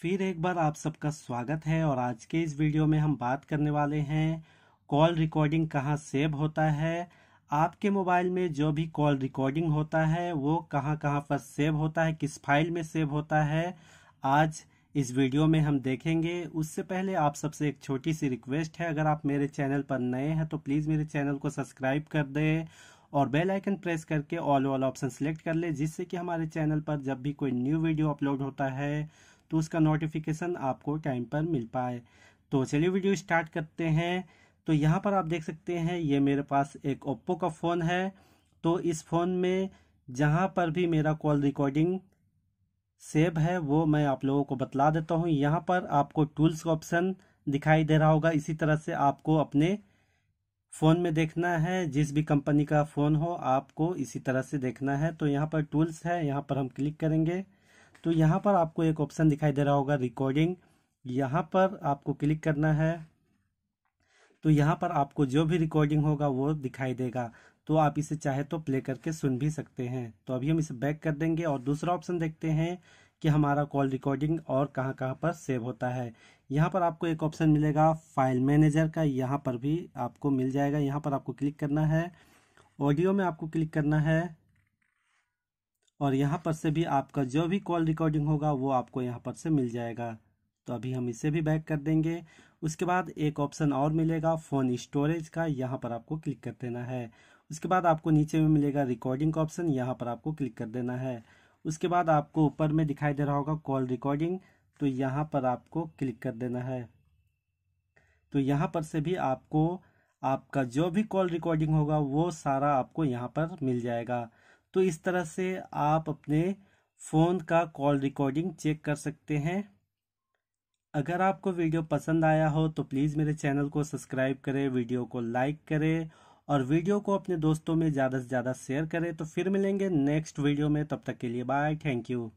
फिर एक बार आप सबका स्वागत है और आज के इस वीडियो में हम बात करने वाले हैं कॉल रिकॉर्डिंग कहाँ सेव होता है आपके मोबाइल में जो भी कॉल रिकॉर्डिंग होता है वो कहाँ कहाँ पर सेव होता है किस फाइल में सेव होता है आज इस वीडियो में हम देखेंगे उससे पहले आप सबसे एक छोटी सी रिक्वेस्ट है अगर आप मेरे चैनल पर नए हैं तो प्लीज़ मेरे चैनल को सब्सक्राइब कर दें और बेल आइकन प्रेस करके ऑल ऑल ऑप्शन सेलेक्ट कर लें जिससे कि हमारे चैनल पर जब भी कोई न्यू वीडियो अपलोड होता है तो उसका नोटिफिकेशन आपको टाइम पर मिल पाए तो चलिए वीडियो स्टार्ट करते हैं तो यहाँ पर आप देख सकते हैं ये मेरे पास एक ओप्पो का फ़ोन है तो इस फ़ोन में जहाँ पर भी मेरा कॉल रिकॉर्डिंग सेव है वो मैं आप लोगों को बतला देता हूँ यहाँ पर आपको टूल्स का ऑप्शन दिखाई दे रहा होगा इसी तरह से आपको अपने फ़ोन में देखना है जिस भी कंपनी का फ़ोन हो आपको इसी तरह से देखना है तो यहाँ पर टूल्स है यहाँ पर हम क्लिक करेंगे तो यहाँ पर आपको एक ऑप्शन दिखाई दे रहा होगा रिकॉर्डिंग यहाँ पर आपको क्लिक करना है तो यहाँ पर आपको जो भी रिकॉर्डिंग होगा वो दिखाई देगा तो आप इसे चाहे तो प्ले करके सुन भी सकते हैं तो अभी हम इसे बैक कर देंगे और दूसरा ऑप्शन देखते हैं कि हमारा कॉल रिकॉर्डिंग और कहाँ कहाँ पर सेव होता है यहाँ पर आपको एक ऑप्शन मिलेगा फाइल मैनेजर का यहाँ पर भी आपको मिल जाएगा यहाँ पर आपको क्लिक करना है ऑडियो में आपको क्लिक करना है और यहाँ पर से भी आपका जो भी कॉल रिकॉर्डिंग होगा वो आपको यहाँ पर से मिल जाएगा तो अभी हम इसे भी बैक कर देंगे उसके बाद एक ऑप्शन और मिलेगा फ़ोन स्टोरेज का यहाँ पर आपको क्लिक कर देना है उसके बाद आपको नीचे में मिलेगा रिकॉर्डिंग का ऑप्शन यहाँ पर आपको क्लिक कर देना है उसके बाद आपको ऊपर में दिखाई दे रहा होगा कॉल रिकॉर्डिंग तो यहाँ पर आपको क्लिक कर देना है तो यहाँ पर से भी आपको आपका जो भी कॉल रिकॉर्डिंग होगा वो सारा आपको यहाँ पर मिल जाएगा तो इस तरह से आप अपने फ़ोन का कॉल रिकॉर्डिंग चेक कर सकते हैं अगर आपको वीडियो पसंद आया हो तो प्लीज़ मेरे चैनल को सब्सक्राइब करें वीडियो को लाइक करें और वीडियो को अपने दोस्तों में ज़्यादा से ज़्यादा शेयर करें तो फिर मिलेंगे नेक्स्ट वीडियो में तब तक के लिए बाय थैंक यू